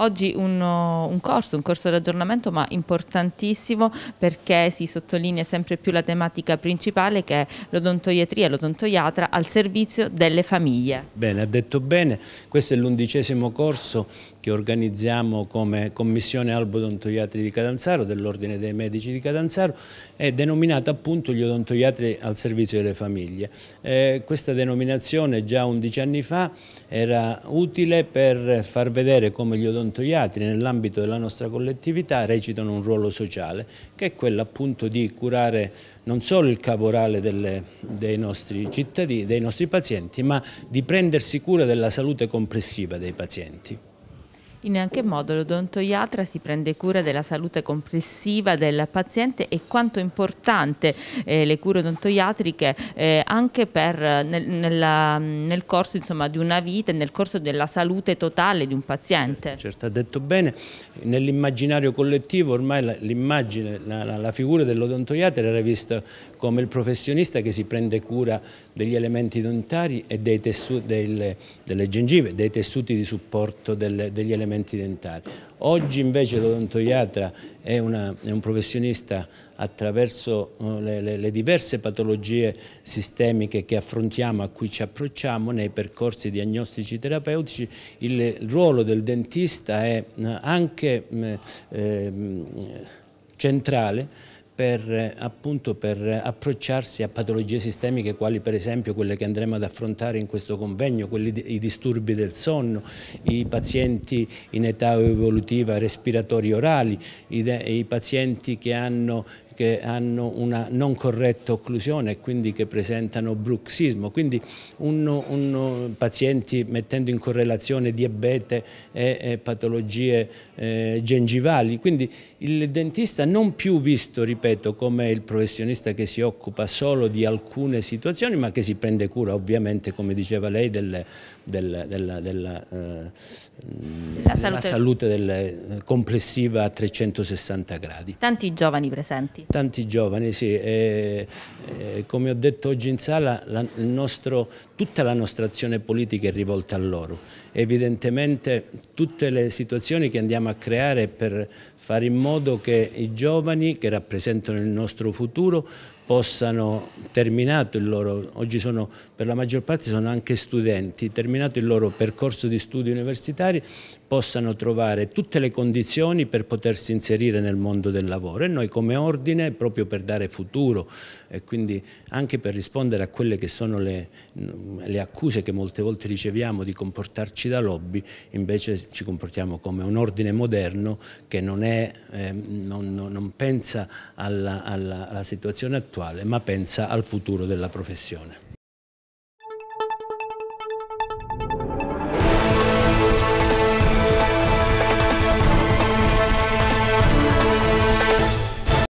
Oggi uno, uh, un corso, un corso di aggiornamento ma importantissimo perché si sottolinea sempre più la tematica principale che è l'odontoiatria e l'odontoiatra al servizio delle famiglie. Bene, ha detto bene, questo è l'undicesimo corso che organizziamo come Commissione Albo Odontoiatri di Catanzaro dell'Ordine dei Medici di Catanzaro è denominata appunto gli odontoiatri al servizio delle famiglie. Eh, questa denominazione già 11 anni fa era utile per far vedere come gli odontoiatri quanto gli altri nell'ambito della nostra collettività recitano un ruolo sociale, che è quello appunto di curare non solo il caporale delle, dei nostri cittadini, dei nostri pazienti, ma di prendersi cura della salute complessiva dei pazienti. In che modo l'odontoiatra si prende cura della salute complessiva del paziente e quanto importante eh, le cure odontoiatriche eh, anche per, nel, nella, nel corso insomma, di una vita e nel corso della salute totale di un paziente. Certo, certo ha detto bene, nell'immaginario collettivo ormai l'immagine, la, la, la, figura dell'odontoiatra era vista come il professionista che si prende cura degli elementi dentari e dei tessuti, delle, delle gengive, dei tessuti di supporto delle, degli elementi elementi dentali. Oggi invece l'odontoiatra è, è, un professionista attraverso eh, le, le, le, diverse patologie sistemiche che affrontiamo, a cui ci approcciamo nei percorsi diagnostici terapeutici, il ruolo del dentista è eh, anche eh, centrale per, appunto, per approcciarsi a patologie sistemiche quali per esempio quelle che andremo ad affrontare in questo convegno, quelli di, i disturbi del sonno, i pazienti in età evolutiva respiratori orali, i, i pazienti che hanno che hanno una non corretta occlusione e quindi che presentano bruxismo, quindi un, un, pazienti mettendo in correlazione diabete e, e patologie eh, gengivali, quindi il dentista non più visto, ripeto, come il professionista che si occupa solo di alcune situazioni ma che si prende cura ovviamente, come diceva lei, delle, della, della, della eh, della salute, salute del, eh, complessiva a 360 gradi. Tanti giovani presenti. Tanti giovani, sì. E, e, eh, come ho detto oggi in sala, la, nostro, tutta la nostra azione politica è rivolta a loro. Evidentemente tutte le situazioni che andiamo a creare per fare in modo che i giovani che rappresentano il nostro futuro possano, terminato il loro, oggi sono, per la maggior parte sono anche studenti, terminato il loro percorso di studi universitari, possano trovare tutte le condizioni per potersi inserire nel mondo del lavoro e noi come ordine, proprio per dare futuro e quindi anche per rispondere a quelle che sono le, le accuse che molte volte riceviamo di comportarci da lobby, invece ci comportiamo come un ordine moderno che non, è, eh, non, non, pensa alla, alla, alla situazione attuale attuale, ma pensa al futuro della professione.